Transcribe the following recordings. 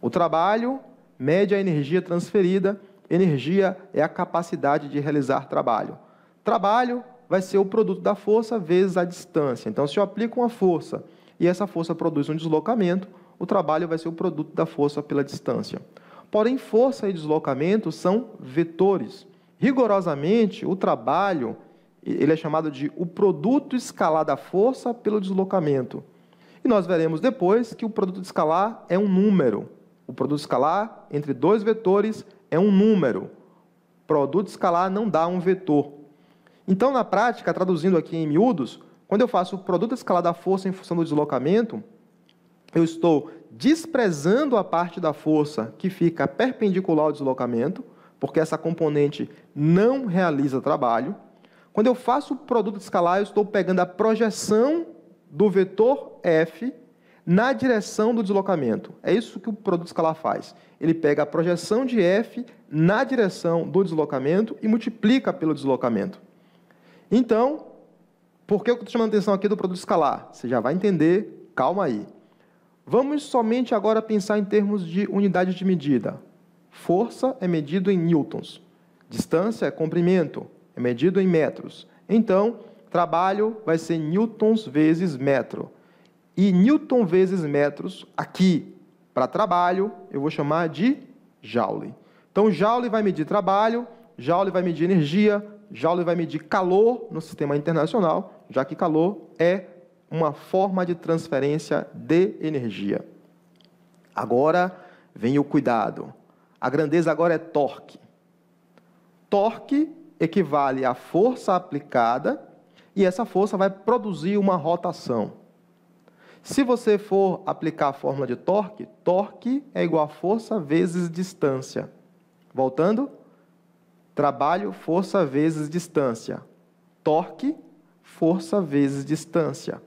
O trabalho mede a energia transferida. Energia é a capacidade de realizar trabalho. Trabalho vai ser o produto da força vezes a distância. Então, se eu aplico uma força e essa força produz um deslocamento, o trabalho vai ser o produto da força pela distância. Porém, força e deslocamento são vetores. Rigorosamente, o trabalho ele é chamado de o produto escalar da força pelo deslocamento. E nós veremos depois que o produto escalar é um número. O produto escalar entre dois vetores é um número. Produto escalar não dá um vetor. Então, na prática, traduzindo aqui em miúdos, quando eu faço o produto escalar da força em função do deslocamento, eu estou desprezando a parte da força que fica perpendicular ao deslocamento, porque essa componente não realiza trabalho. Quando eu faço o produto escalar, eu estou pegando a projeção do vetor F na direção do deslocamento. É isso que o produto escalar faz. Ele pega a projeção de F na direção do deslocamento e multiplica pelo deslocamento. Então, por que eu estou chamando a atenção aqui do produto escalar? Você já vai entender, calma aí. Vamos somente agora pensar em termos de unidade de medida. Força é medido em newtons. Distância é comprimento, é medido em metros. Então, trabalho vai ser newtons vezes metro. E newton vezes metros, aqui para trabalho, eu vou chamar de joule. Então, joule vai medir trabalho, joule vai medir energia, joule vai medir calor no sistema internacional, já que calor é uma forma de transferência de energia. Agora vem o cuidado. A grandeza agora é torque. Torque equivale à força aplicada e essa força vai produzir uma rotação. Se você for aplicar a fórmula de torque, torque é igual a força vezes distância. Voltando, trabalho, força vezes distância. Torque, força vezes distância.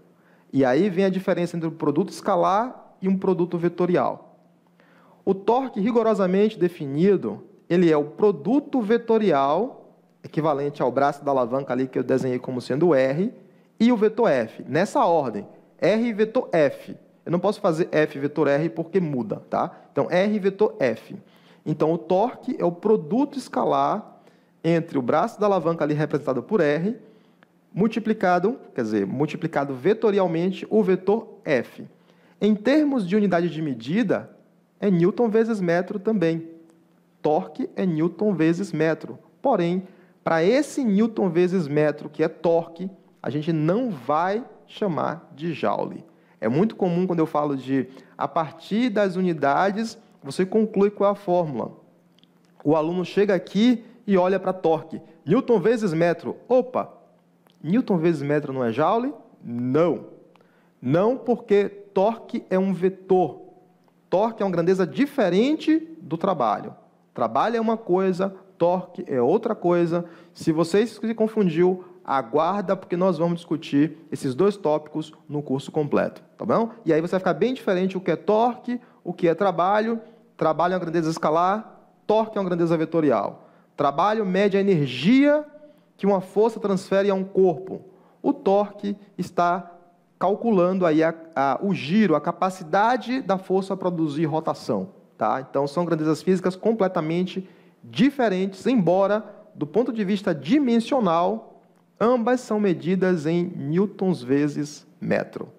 E aí vem a diferença entre um produto escalar e um produto vetorial. O torque rigorosamente definido, ele é o produto vetorial, equivalente ao braço da alavanca ali que eu desenhei como sendo R, e o vetor F, nessa ordem R vetor F. Eu não posso fazer F vetor R porque muda, tá? Então, R vetor F. Então, o torque é o produto escalar entre o braço da alavanca ali representado por R, multiplicado, quer dizer, multiplicado vetorialmente o vetor F. Em termos de unidade de medida, é Newton vezes metro também. Torque é Newton vezes metro. Porém, para esse Newton vezes metro, que é torque, a gente não vai chamar de Joule. É muito comum quando eu falo de a partir das unidades, você conclui qual é a fórmula. O aluno chega aqui e olha para torque. Newton vezes metro. Opa! Newton vezes metro não é Joule? Não. Não porque torque é um vetor. Torque é uma grandeza diferente do trabalho. Trabalho é uma coisa, torque é outra coisa. Se você se confundiu, aguarda porque nós vamos discutir esses dois tópicos no curso completo, tá bom? E aí você vai ficar bem diferente o que é torque, o que é trabalho. Trabalho é uma grandeza escalar, torque é uma grandeza vetorial. Trabalho mede a energia que uma força transfere a um corpo. O torque está calculando aí a, a, o giro, a capacidade da força a produzir rotação. Tá? Então, são grandezas físicas completamente diferentes, embora, do ponto de vista dimensional, Ambas são medidas em newtons vezes metro.